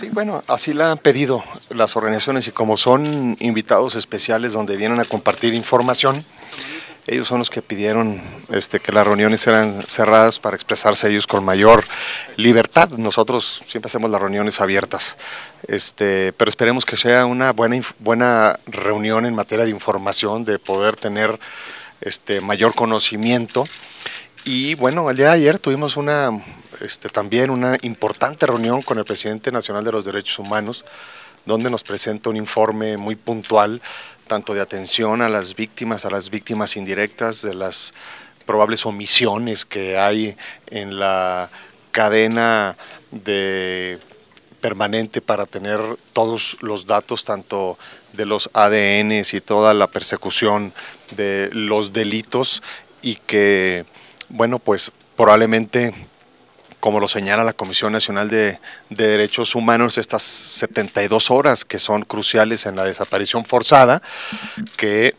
Sí, bueno, así la han pedido las organizaciones y como son invitados especiales donde vienen a compartir información, ellos son los que pidieron este, que las reuniones eran cerradas para expresarse ellos con mayor libertad. Nosotros siempre hacemos las reuniones abiertas, este, pero esperemos que sea una buena, buena reunión en materia de información, de poder tener este, mayor conocimiento. Y bueno, el día de ayer tuvimos una este, también una importante reunión con el presidente nacional de los derechos humanos, donde nos presenta un informe muy puntual, tanto de atención a las víctimas, a las víctimas indirectas, de las probables omisiones que hay en la cadena de permanente para tener todos los datos, tanto de los ADNs y toda la persecución de los delitos y que, bueno, pues probablemente como lo señala la Comisión Nacional de, Derechos Humanos, estas 72 horas que son cruciales en la desaparición forzada, que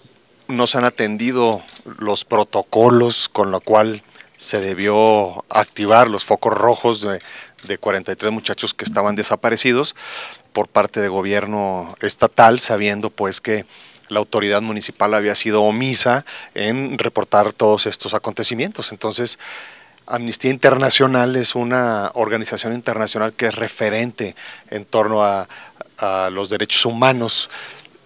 no se han atendido los protocolos con lo cual se debió activar los focos rojos de, 43 muchachos que estaban desaparecidos por parte de gobierno estatal, sabiendo pues que la autoridad municipal había sido omisa en reportar todos estos acontecimientos. Entonces, Amnistía Internacional es una organización internacional que es referente en torno a, los derechos humanos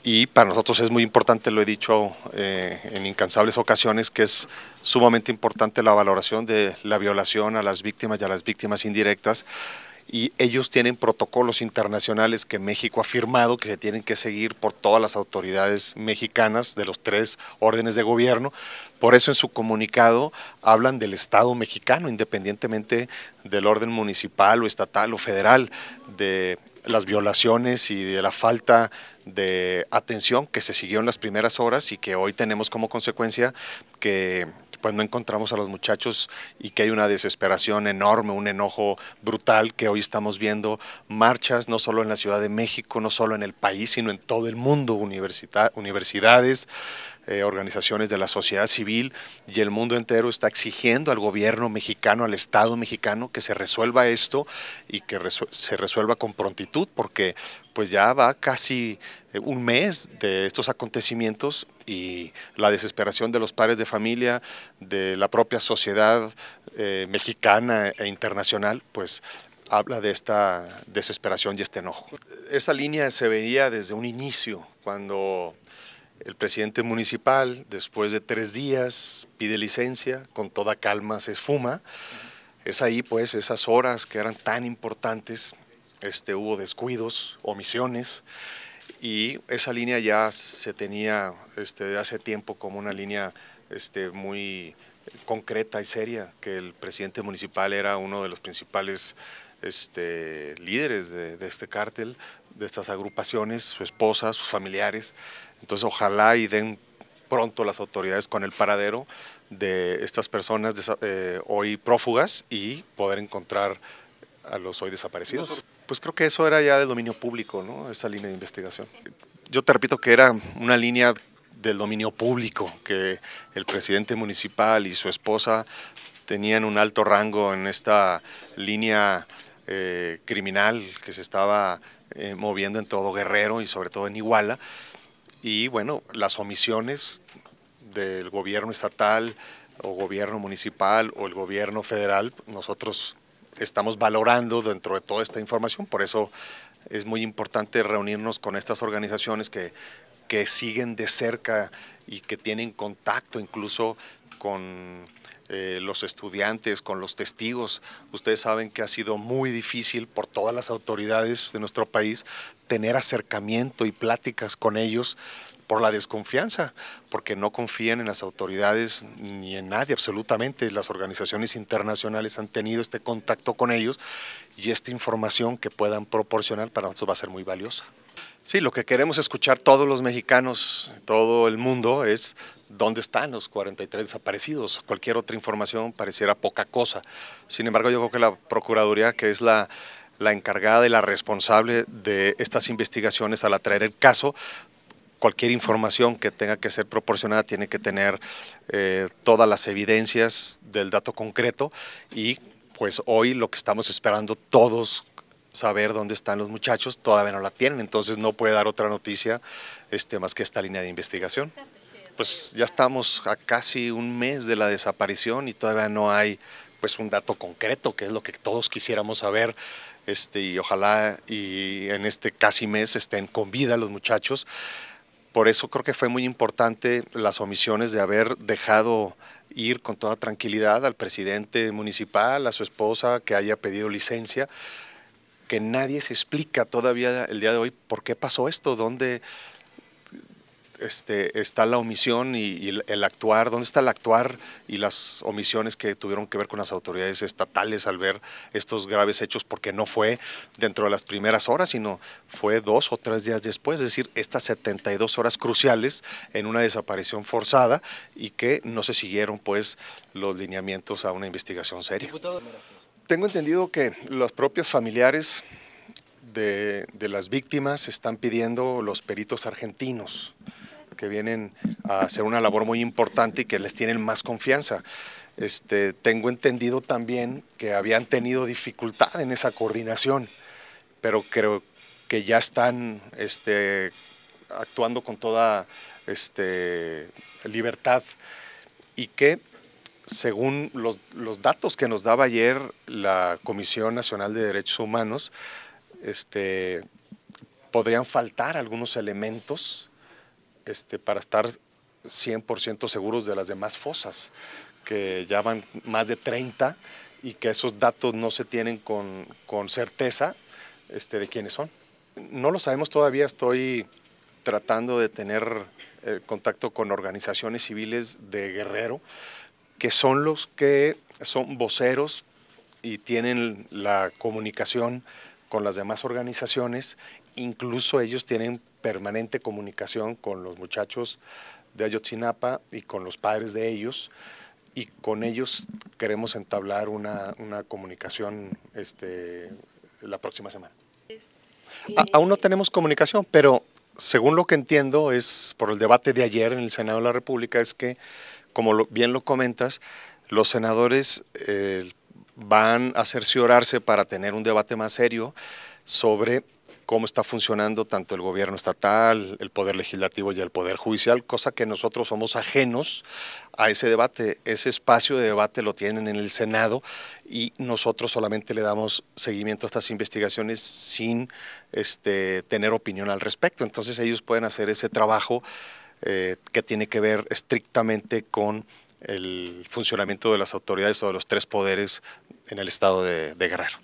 y para nosotros es muy importante, lo he dicho eh, en incansables ocasiones, que es sumamente importante la valoración de la violación a las víctimas y a las víctimas indirectas y ellos tienen protocolos internacionales que México ha firmado que se tienen que seguir por todas las autoridades mexicanas de los tres órdenes de gobierno. Por eso en su comunicado hablan del Estado mexicano, independientemente del orden municipal o estatal o federal, de las violaciones y de la falta de atención que se siguió en las primeras horas y que hoy tenemos como consecuencia que pues encontramos a los muchachos y que hay una desesperación enorme, un enojo brutal que hoy estamos viendo marchas no solo en la Ciudad de México, no solo en el país, sino en todo el mundo, universidades, eh, organizaciones de la sociedad civil y el mundo entero está exigiendo al gobierno mexicano, al Estado mexicano, que se resuelva esto y que se resuelva con prontitud, porque pues ya va casi eh, un mes de estos acontecimientos y la desesperación de los padres de familia, de la propia sociedad eh, mexicana e internacional, pues habla de esta desesperación y este enojo. Esa línea se veía desde un inicio, cuando el presidente municipal, después de tres días, pide licencia, con toda calma se esfuma. Es ahí, pues, esas horas que eran tan importantes, este, hubo descuidos, omisiones, y esa línea ya se tenía este, hace tiempo como una línea este, muy concreta y seria, que el presidente municipal era uno de los principales este, líderes de, este cártel, de estas agrupaciones, su esposa, sus familiares. Entonces ojalá y den pronto las autoridades con el paradero de estas personas eh, hoy prófugas y poder encontrar a los hoy desaparecidos. Pues creo que eso era ya de dominio público, ¿no? Esa línea de investigación. Yo te repito que era una línea del dominio público, que el presidente municipal y su esposa tenían un alto rango en esta línea eh, criminal que se estaba eh, moviendo en todo Guerrero y sobre todo en Iguala. Y bueno, las omisiones del gobierno estatal o gobierno municipal o el gobierno federal, nosotros estamos valorando dentro de toda esta información. Por eso es muy importante reunirnos con estas organizaciones que, siguen de cerca y que tienen contacto incluso con eh, los estudiantes, con los testigos. Ustedes saben que ha sido muy difícil por todas las autoridades de nuestro país tener acercamiento y pláticas con ellos por la desconfianza, porque no confían en las autoridades ni en nadie, absolutamente. Las organizaciones internacionales han tenido este contacto con ellos y esta información que puedan proporcionar para nosotros va a ser muy valiosa. Sí, lo que queremos escuchar todos los mexicanos, todo el mundo, es dónde están los 43 desaparecidos. Cualquier otra información pareciera poca cosa. Sin embargo, yo creo que la Procuraduría, que es la, la encargada y la responsable de estas investigaciones al atraer el caso, cualquier información que tenga que ser proporcionada tiene que tener eh, todas las evidencias del dato concreto y pues hoy lo que estamos esperando todos saber dónde están los muchachos, todavía no la tienen, entonces no puede dar otra noticia este, más que esta línea de investigación. Pues ya estamos a casi un mes de la desaparición y todavía no hay pues un dato concreto, que es lo que todos quisiéramos saber, este, y ojalá y en este casi mes estén con vida los muchachos por eso creo que fue muy importante las omisiones de haber dejado ir con toda tranquilidad al presidente municipal, a su esposa, que haya pedido licencia, que nadie se explica todavía el día de hoy por qué pasó esto, dónde este, está la omisión y, el actuar, dónde está el actuar y las omisiones que tuvieron que ver con las autoridades estatales al ver estos graves hechos, porque no fue dentro de las primeras horas, sino fue dos o tres días después, es decir, estas 72 horas cruciales en una desaparición forzada y que no se siguieron pues los lineamientos a una investigación seria. Tengo entendido que los propios familiares de, las víctimas están pidiendo los peritos argentinos que vienen a hacer una labor muy importante y que les tienen más confianza. Este, tengo entendido también que habían tenido dificultad en esa coordinación, pero creo que ya están este, actuando con toda este, libertad y que según los, datos que nos daba ayer la Comisión Nacional de Derechos Humanos, podrían faltar algunos elementos este, para estar 100% seguros de las demás fosas, que ya van más de 30 y que esos datos no se tienen con, certeza este, de quiénes son. No lo sabemos todavía, estoy tratando de tener eh, contacto con organizaciones civiles de Guerrero, que son los que son voceros y tienen la comunicación con las demás organizaciones Incluso ellos tienen permanente comunicación con los muchachos de Ayotzinapa y con los padres de ellos y con ellos queremos entablar una, comunicación este, la próxima semana. Eh, aún no tenemos comunicación, pero según lo que entiendo es por el debate de ayer en el Senado de la República, es que, como bien lo comentas, los senadores eh, van a cerciorarse para tener un debate más serio sobre cómo está funcionando tanto el gobierno estatal, el poder legislativo y el poder judicial, cosa que nosotros somos ajenos a ese debate. Ese espacio de debate lo tienen en el Senado y nosotros solamente le damos seguimiento a estas investigaciones sin este, tener opinión al respecto. Entonces ellos pueden hacer ese trabajo eh, que tiene que ver estrictamente con el funcionamiento de las autoridades o de los tres poderes en el estado de Guerrero.